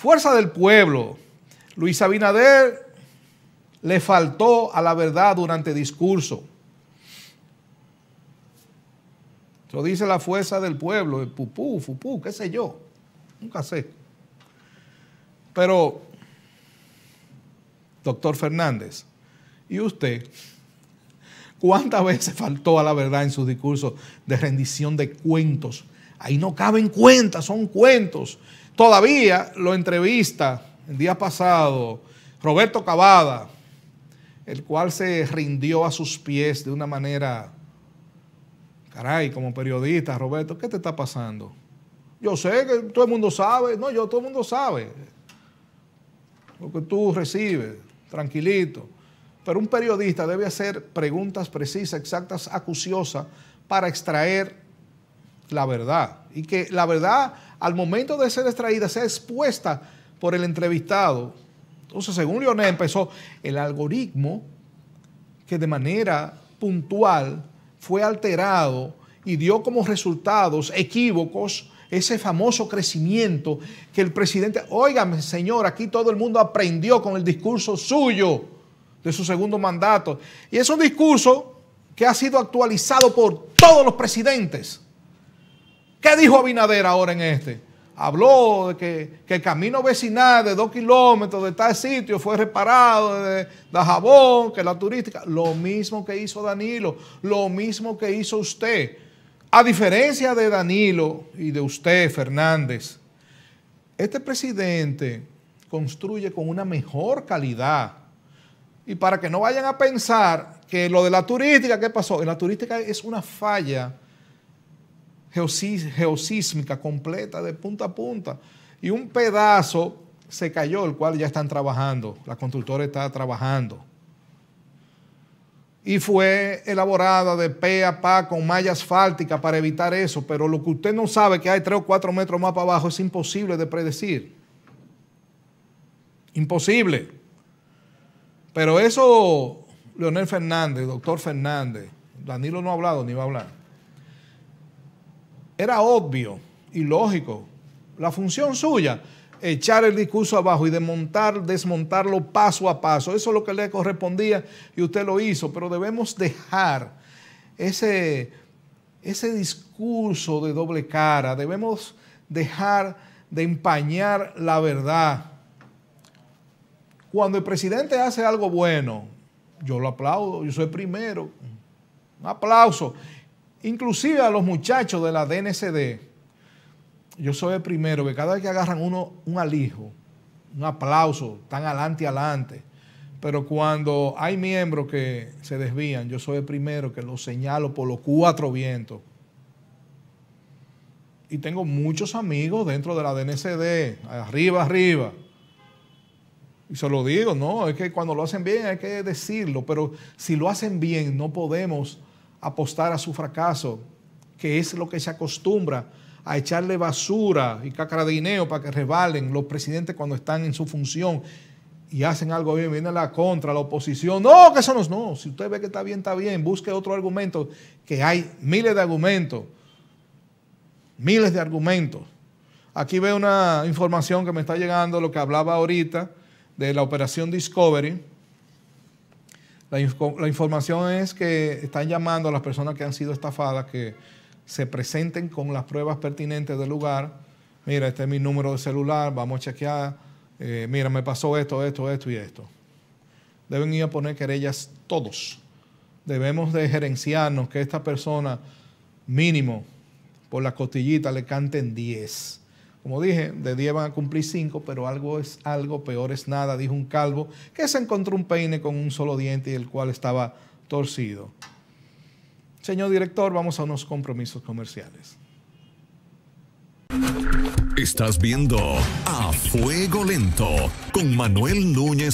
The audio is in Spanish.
Fuerza del Pueblo. Luis Abinader le faltó a la verdad durante discurso. Lo dice la fuerza del pueblo, el pupú, fupú, qué sé yo. Nunca sé. Pero, doctor Fernández, ¿y usted cuántas veces faltó a la verdad en su discurso de rendición de cuentos Ahí no caben cuentas, son cuentos. Todavía lo entrevista el día pasado Roberto Cavada, el cual se rindió a sus pies de una manera, caray, como periodista, Roberto, ¿qué te está pasando? Yo sé que todo el mundo sabe, no, yo todo el mundo sabe lo que tú recibes, tranquilito. Pero un periodista debe hacer preguntas precisas, exactas, acuciosas, para extraer la verdad y que la verdad al momento de ser extraída sea expuesta por el entrevistado. Entonces, según Lionel empezó el algoritmo que de manera puntual fue alterado y dio como resultados equívocos ese famoso crecimiento que el presidente, oígame señor, aquí todo el mundo aprendió con el discurso suyo de su segundo mandato. Y es un discurso que ha sido actualizado por todos los presidentes. ¿Qué dijo Abinader ahora en este? Habló de que, el camino vecinal de dos kilómetros de tal sitio fue reparado de, jabón, que la turística. Lo mismo que hizo Danilo, lo mismo que hizo usted. A diferencia de Danilo y de usted, Fernández, este presidente construye con una mejor calidad. Y para que no vayan a pensar que lo de la turística, ¿qué pasó? En la turística es una falla geosísmica completa de punta a punta. Y un pedazo se cayó, el cual ya están trabajando, la constructora está trabajando. Y fue elaborada de pe a pa con malla asfáltica para evitar eso, pero lo que usted no sabe que hay tres o cuatro metros más para abajo es imposible de predecir. Imposible. Pero eso, Leonel Fernández, doctor Fernández, Danilo no ha hablado ni va a hablar. Era obvio y lógico. La función suya, echar el discurso abajo y desmontar, desmontarlo paso a paso. Eso es lo que le correspondía y usted lo hizo, pero debemos dejar ese, ese discurso de doble cara, debemos dejar de empañar la verdad. Cuando el presidente hace algo bueno, yo lo aplaudo, yo soy primero. Un aplauso inclusive a los muchachos de la DNCD, yo soy el primero que cada vez que agarran uno un alijo, un aplauso, tan adelante adelante. Pero cuando hay miembros que se desvían, yo soy el primero que los señalo por los cuatro vientos. Y tengo muchos amigos dentro de la DNCD, arriba, arriba. Y se lo digo, no, es que cuando lo hacen bien hay que decirlo, pero si lo hacen bien no podemos apostar a su fracaso, que es lo que se acostumbra a echarle basura y cácara de dinero para que resbalen los presidentes cuando están en su función y hacen algo bien, viene la contra, la oposición. No, que eso no es. No, si usted ve que está bien, está bien. Busque otro argumento, que hay miles de argumentos. Miles de argumentos. Aquí veo una información que me está llegando, lo que hablaba ahorita de la operación Discovery. La, información es que están llamando a las personas que han sido estafadas que se presenten con las pruebas pertinentes del lugar. Mira, este es mi número de celular, vamos a chequear. Eh, mira, me pasó esto, esto, esto y esto. Deben ir a poner querellas todos. Debemos de gerenciarnos que esta persona mínimo por la costillita le canten 10 como dije, de 10 van a cumplir 5, pero algo es algo, peor es nada, dijo un calvo que se encontró un peine con un solo diente y el cual estaba torcido. Señor director, vamos a unos compromisos comerciales. Estás viendo a Fuego Lento con Manuel Núñez.